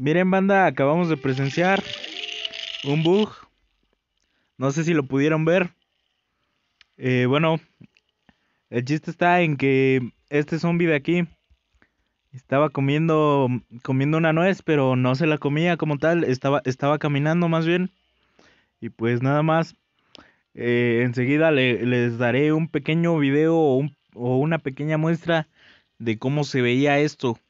Miren banda, acabamos de presenciar un bug. No sé si lo pudieron ver. Eh, bueno, el chiste está en que este zombie de aquí estaba comiendo, comiendo una nuez, pero no se la comía como tal. Estaba, estaba caminando más bien. Y pues nada más. Eh, enseguida les daré un pequeño video o una pequeña muestra de cómo se veía esto.